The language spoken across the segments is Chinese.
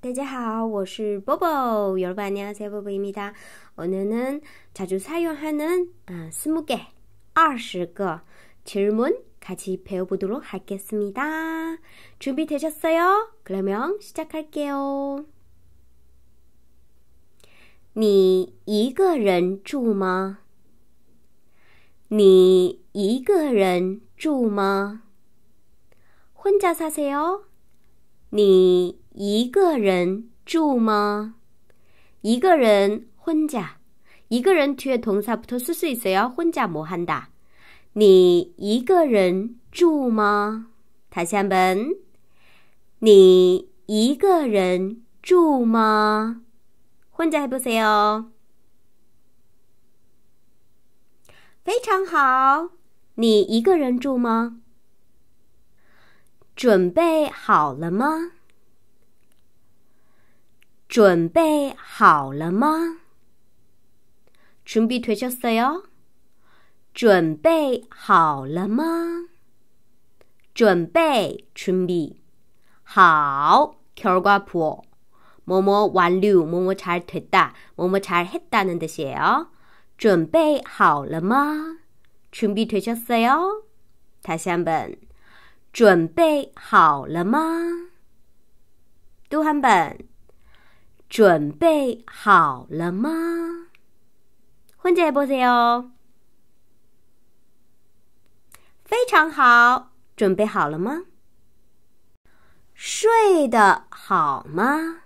大家好，我是 Bobo. 여러분 안녕하세요, Bobo입니다. 오늘은 자주 사용하는 아, 2개 20개 질문 같이 배워보도록 하겠습니다. 준비되셨어요? 그러면 시작할게요. 你一个人住吗?你一个人住吗? 혼자 사세요? 你一个人住吗？一个人婚嫁，一个人却同在不脱四岁，谁要婚嫁莫汉哒？你一个人住吗？塔香本，你一个人住吗？婚嫁还不谁哦？非常好，你一个人住吗？准备好了吗？准备好了吗？준비되셨어요准备好了吗？准备준비好키우가프모모왕류모모차르퇴다모모차르해다는뜻이에요준비好了吗？준비되셨어요다시한번준비好了吗？두한번准备好了吗？混在播塞哟，非常好。准备好了吗？睡得好吗？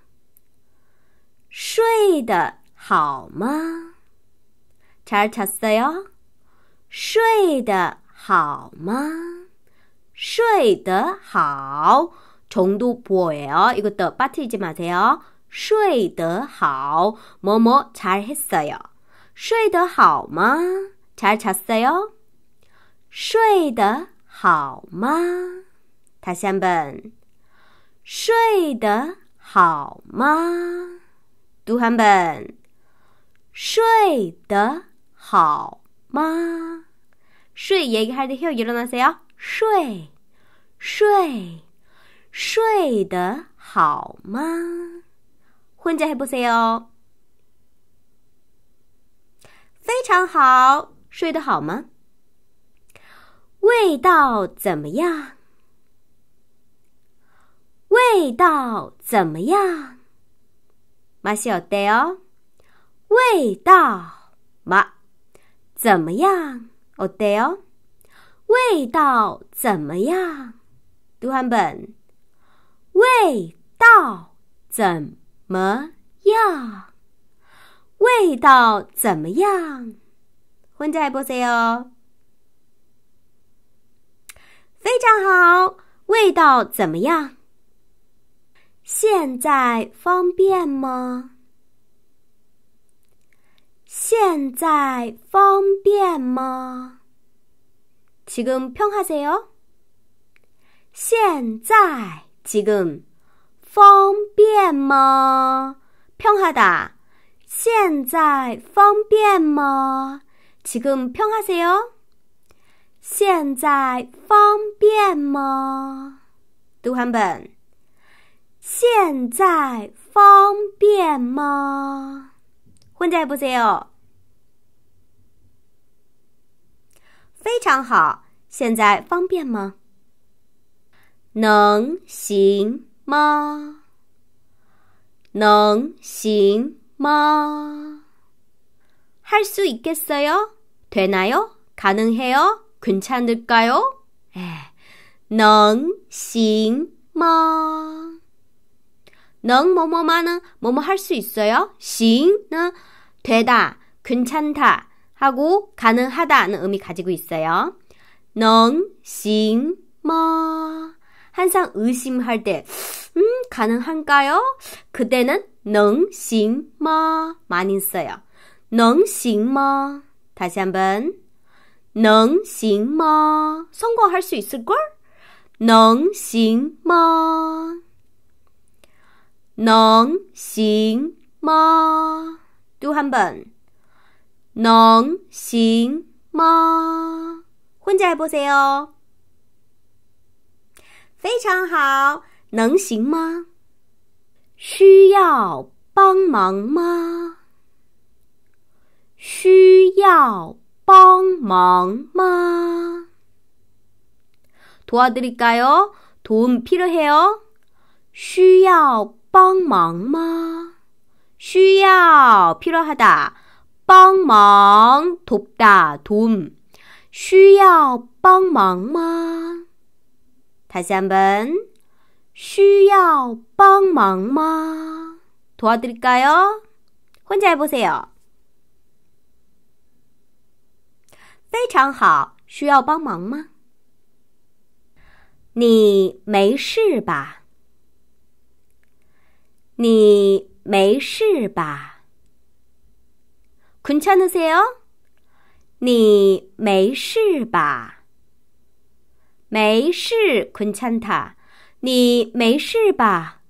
睡得好吗？查尔查塞睡得好吗？睡得好，重读播耶哟，一个的八提一马塞哟。睡得好么么查尔어 요。 睡得好吗查查어 요。 睡得好吗？他下本睡得好吗？读韩本睡得好吗？睡耶伊哈得嘿，一路那塞哟？睡睡睡得好吗？荤菜还不行哦，非常好。睡得好吗？味道怎么样？味道怎么样？马小 d e a 味道嘛怎么样？哦 d e 味道怎么样？读完本，味道怎？么样？味道怎么样？混在不塞哦。非常好。味道怎么样？现在方便吗？现在方便吗？지금평하세요现在지 금。 方便吗？평하다现在方便吗？지금평하세요现在方便吗？读完本。现在方便吗？혼자보세요非常好。现在方便吗？能行。 吗？能行吗？할 수 있겠어요? 되나요? 가능해요? 괜찮을까요? 에, 能行吗?能 뭐뭐만은 뭐뭐 할 수 있어요? 行는 되다, 괜찮다 하고 가능하다는 의미 가지고 있어요. 能行吗? 항상 의심할 때 음, 가능한가요? 그대는 능싱마 많이 써요. 능싱마 다시 한 번 능싱마 성공할 수 있을걸? 능싱마 능싱마 또 한 번 능싱마 혼자 해보세요. 非常好。能行吗？需要帮忙吗？需要帮忙吗？도와드릴까요도움필요해요需要帮忙吗？需要필요하다帮忙돕다돕需要帮忙吗？다시한번需要帮忙吗？도와드릴까요혼자해보세요非常好，需要帮忙吗？你没事吧？你没事吧？괜찮으세 요？ 你没事吧？没事，괜찮 다。 니 메이실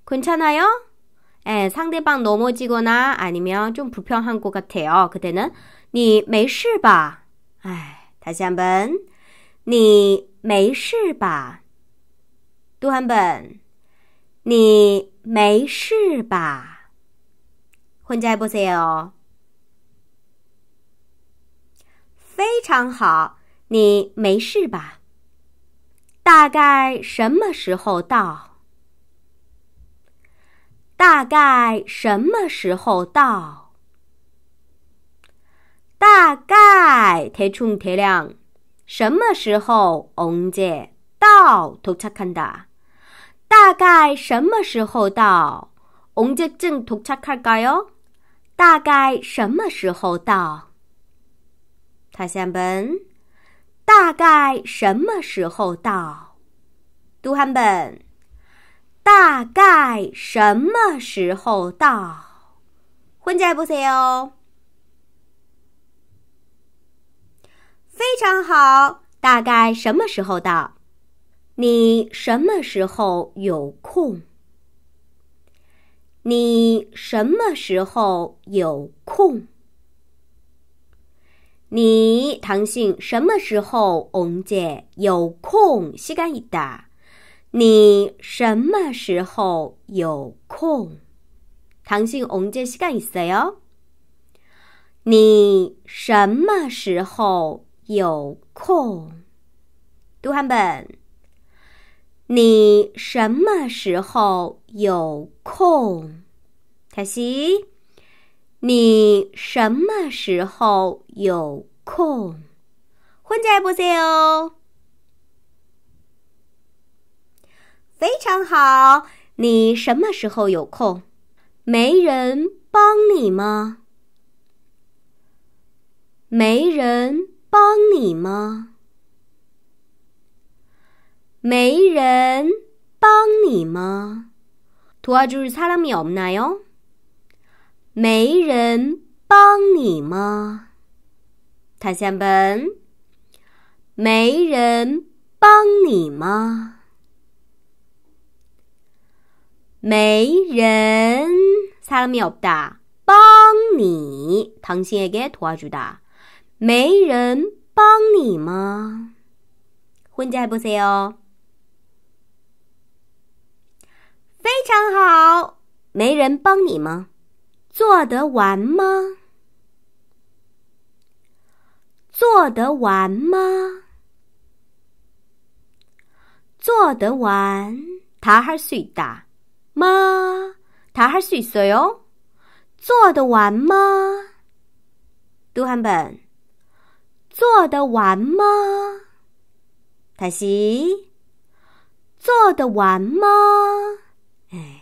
괜찮아요? 에, 예, 상대방 넘어지거나 아니면 좀 불편한 것 같아요. 그때는 니 메이실 다시 한번 니 메이실 또한번니 메이실 혼자 해보세요. 非常好，你没事吧？大概什么时候到？大概什么时候到？大概天冲天量，什么时候我们家到土查看到？大概什么时候到我们家正土查看噶哟？大概什么时候到？他想问。大概什么时候到？读汉本。大概什么时候到？婚假不写哦。非常好。大概什么时候到？你什么时候有空？你什么时候有空？你唐信什么时候翁姐有空西干一打？你什么时候有空？唐信翁姐西干一色哟。你什么时候有空？读汉本。你什么时候有空？开始。你什么时候有空？在不在哦？非常好。你什么时候有空？没人帮你吗？没人帮你吗？没人帮你吗？도와줄사람이없나요没人帮你吗？탄현本，没人帮你吗？没人사람이없다帮你탄현이가도와주다没人帮你吗？훈제안보세요非常好，没人帮你吗？做得完吗？做得完吗？做得完？他还睡大吗？他还睡睡哟？做得完吗？读汉本。做得完吗？他西。做得完吗？哎。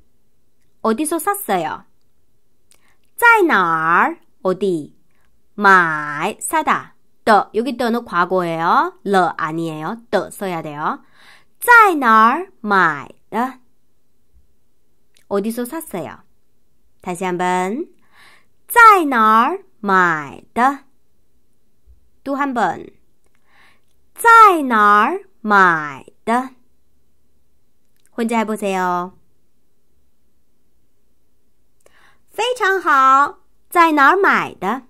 어디서 샀어요? 在哪儿 어디? 买 사다. 더 여기 더는 과거예요. 러 아니에요. 더 써야 돼요. 在哪儿买的? 어? 어디서 샀어요? 다시 한번 在哪儿买的?또 한번 在哪儿买的? 혼자 해보세요. 非常好，在哪儿买的？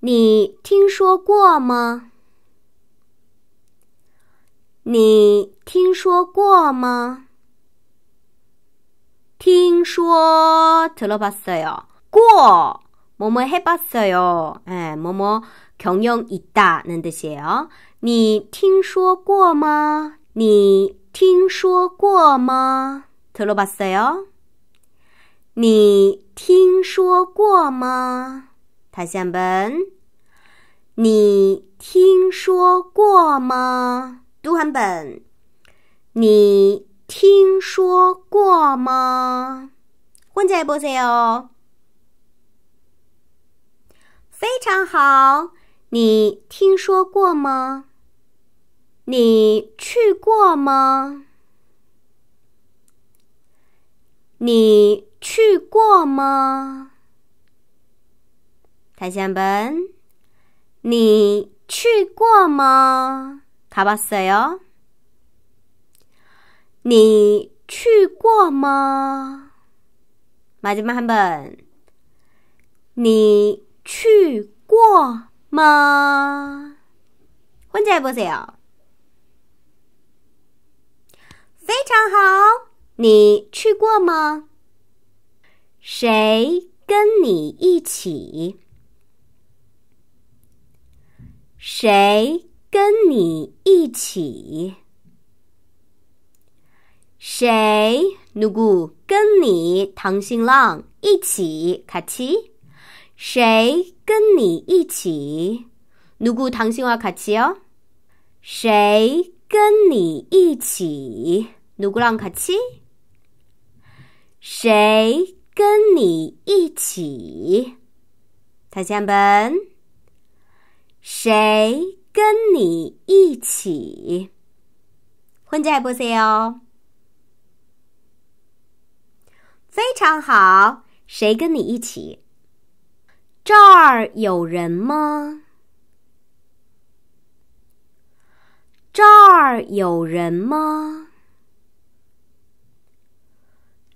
你听说过吗？你听说过吗？听说特罗巴塞哟过么么黑巴塞哟哎么么，穷用一大能得些哦。你听说过吗？你听说过吗？特罗巴塞哟。你听说过吗？他想本，你听说过吗？读完本，你听说过吗？混在博士哦。非常好。你听说过吗？你去过吗？你。去过吗？台香本，你去过吗？看了些哟。你去过吗？马吉马汉本，你去过吗？混在不少。非常好，你去过吗？谁跟你一起？谁跟你一起？谁누古跟你唐新浪一起卡奇？谁跟你一起누古唐新浪卡奇哦？谁跟你一起努古浪卡奇？谁？跟你一起，他下本，谁跟你一起？混在不塞哦，非常好。谁跟你一起？这儿有人吗？这儿有人吗？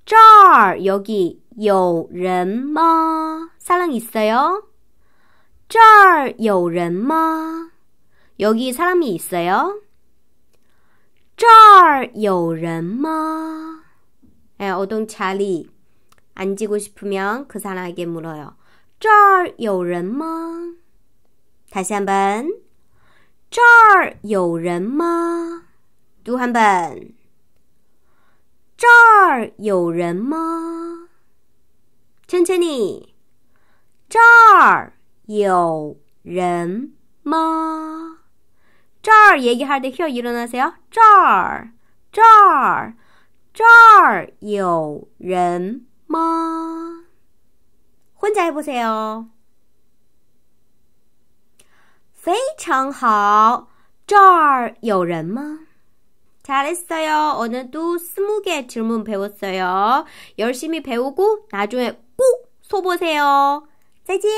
这儿有几？有人吗? 사람 있어요? 这儿有人吗? 여기 사람이 있어요? 这儿有人吗? 예, 오동차리 앉히고 싶으면 그 사람에게 물어요. 这儿有人吗? 다시 한번 这儿有人吗?또 한번 这儿有人吗? 천천히. 这儿有人吗?这儿 얘기할 때혀 일어나세요. 这儿,这儿,这儿有人吗? 혼자 해보세요. 非常好.这儿有人吗? 잘했어요. 오늘도 스무 개 질문 배웠어요. 열심히 배우고 나중에 错不错哦，再见。